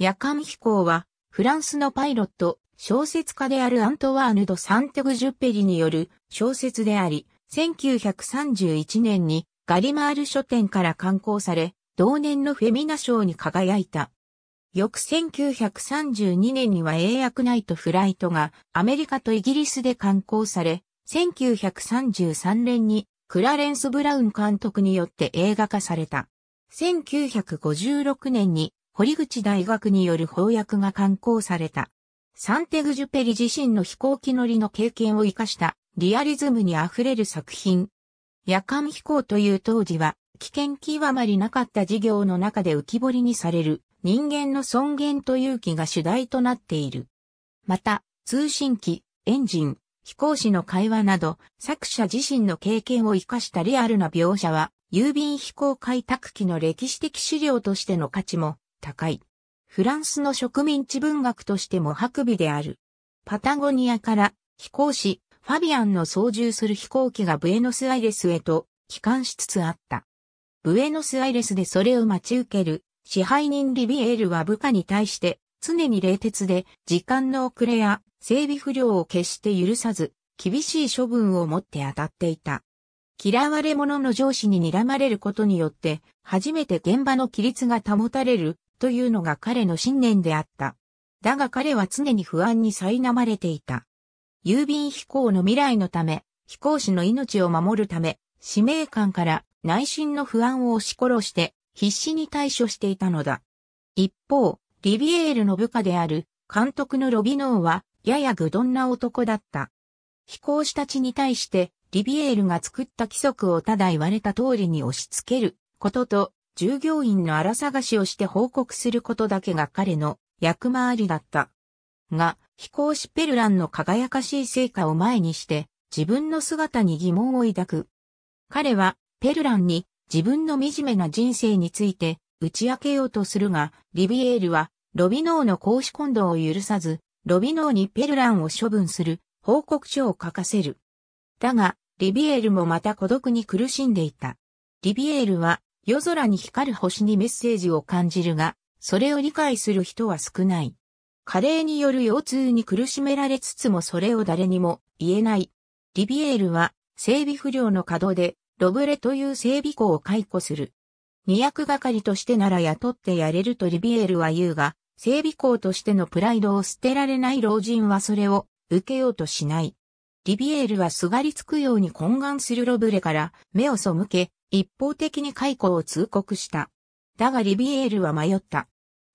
夜間飛行は、フランスのパイロット、小説家であるアントワーヌ・ド・サンテグ・ジュッペリによる小説であり、1931年にガリマール書店から刊行され、同年のフェミナ賞に輝いた。翌1932年には英訳ナイトフライトがアメリカとイギリスで刊行され、1933年にクラレンス・ブラウン監督によって映画化された。1956年に堀口大学による翻訳が刊行された。サンテグジュペリ自身の飛行機乗りの経験を活かしたリアリズムに溢れる作品。夜間飛行という当時は危険極まりなかった事業の中で浮き彫りにされる人間の尊厳と勇気が主題となっている。また、通信機、エンジン、飛行士の会話など、作者自身の経験を活かしたリアルな描写は、郵便飛行開拓機の歴史的資料としての価値も高い。フランスの植民地文学としても白尾である。パタゴニアから飛行士、ファビアンの操縦する飛行機がブエノスアイレスへと帰還しつつあった。ブエノスアイレスでそれを待ち受ける支配人リビエールは部下に対して常に冷徹で時間の遅れや整備不良を決して許さず厳しい処分を持って当たっていた。嫌われ者の上司に睨まれることによって初めて現場の規律が保たれるというのが彼の信念であった。だが彼は常に不安に苛まれていた。郵便飛行の未来のため、飛行士の命を守るため、使命感から内心の不安を押し殺して必死に対処していたのだ。一方、リビエールの部下である監督のロビノーはやや愚鈍な男だった。飛行士たちに対してリビエールが作った規則をただ言われた通りに押し付けることと従業員の荒探しをして報告することだけが彼の役回りだった。が、飛行士ペルランの輝かしい成果を前にして、自分の姿に疑問を抱く。彼は、ペルランに自分の惨めな人生について打ち明けようとするが、リビエールは、ロビノーの公私混同を許さず、ロビノーにペルランを処分する報告書を書かせる。だが、リビエールもまた孤独に苦しんでいた。リビエールは夜空に光る星にメッセージを感じるが、それを理解する人は少ない。加齢による腰痛に苦しめられつつもそれを誰にも言えない。リビエールは整備不良の稼働でロブレという整備工を解雇する。二役係としてなら雇ってやれるとリビエールは言うが、整備工としてのプライドを捨てられない老人はそれを受けようとしない。リビエールはすがりつくように懇願するロブレから目を背け、一方的に解雇を通告した。だがリビエールは迷った。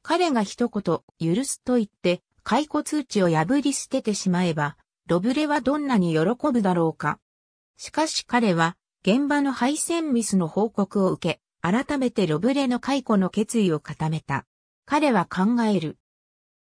彼が一言、許すと言って、解雇通知を破り捨ててしまえば、ロブレはどんなに喜ぶだろうか。しかし彼は、現場の配線ミスの報告を受け、改めてロブレの解雇の決意を固めた。彼は考える。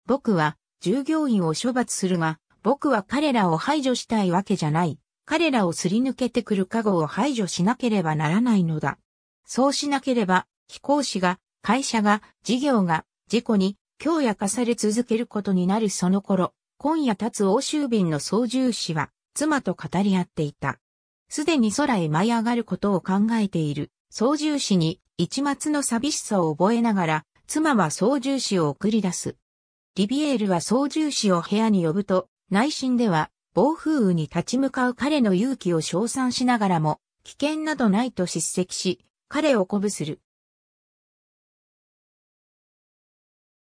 僕は従業員を処罰するが、僕は彼らを排除したいわけじゃない。彼らをすり抜けてくる加護を排除しなければならないのだ。そうしなければ、飛行士が、会社が、事業が、事故に、強や化され続けることになるその頃、今夜立つ欧州便の操縦士は、妻と語り合っていた。すでに空へ舞い上がることを考えている、操縦士に、一末の寂しさを覚えながら、妻は操縦士を送り出す。リビエールは操縦士を部屋に呼ぶと、内心では、暴風雨に立ち向かう彼の勇気を称賛しながらも、危険などないと叱責し、彼を鼓舞する。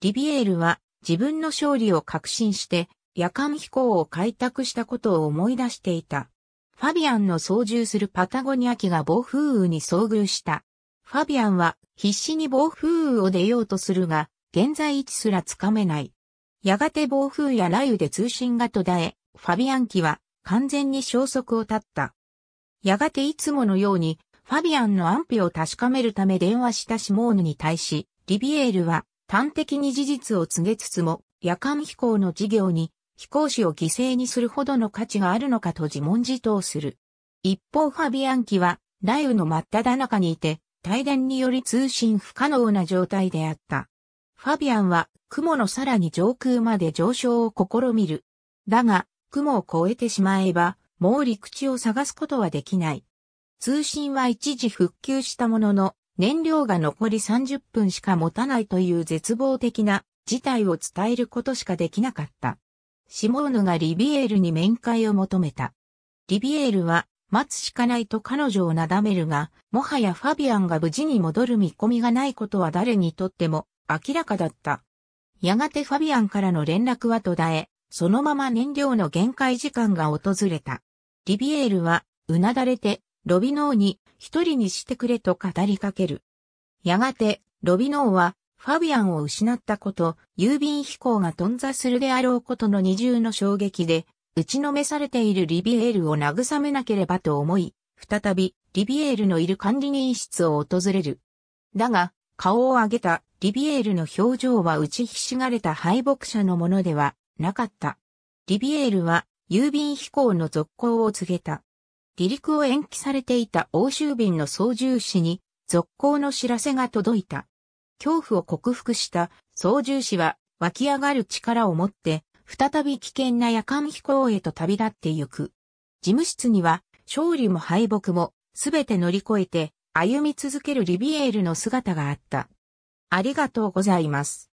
リビエールは自分の勝利を確信して夜間飛行を開拓したことを思い出していた。ファビアンの操縦するパタゴニア機が暴風雨に遭遇した。ファビアンは必死に暴風雨を出ようとするが、現在位置すらつかめない。やがて暴風や雷雨で通信が途絶え、ファビアン機は完全に消息を絶った。やがていつものように、ファビアンの安否を確かめるため電話したシモーヌに対し、リビエールは端的に事実を告げつつも、夜間飛行の事業に飛行士を犠牲にするほどの価値があるのかと自問自答する。一方ファビアン機は雷雨の真っ只中にいて、対電により通信不可能な状態であった。ファビアンは雲のさらに上空まで上昇を試みる。だが、雲を越えてしまえば、もう陸地を探すことはできない。通信は一時復旧したものの、燃料が残り30分しか持たないという絶望的な事態を伝えることしかできなかった。シモーヌがリビエールに面会を求めた。リビエールは待つしかないと彼女をなだめるが、もはやファビアンが無事に戻る見込みがないことは誰にとっても明らかだった。やがてファビアンからの連絡は途絶え、そのまま燃料の限界時間が訪れた。リビエールは、うなだれて、ロビノーに一人にしてくれと語りかける。やがて、ロビノーは、ファビアンを失ったこと、郵便飛行が頓挫するであろうことの二重の衝撃で、打ちのめされているリビエールを慰めなければと思い、再び、リビエールのいる管理人室を訪れる。だが、顔を上げたリビエールの表情は打ちひしがれた敗北者のものではなかった。リビエールは郵便飛行の続行を告げた。離陸を延期されていた欧州便の操縦士に続行の知らせが届いた。恐怖を克服した操縦士は湧き上がる力を持って再び危険な夜間飛行へと旅立ってゆく。事務室には勝利も敗北もすべて乗り越えて歩み続けるリビエールの姿があった。ありがとうございます。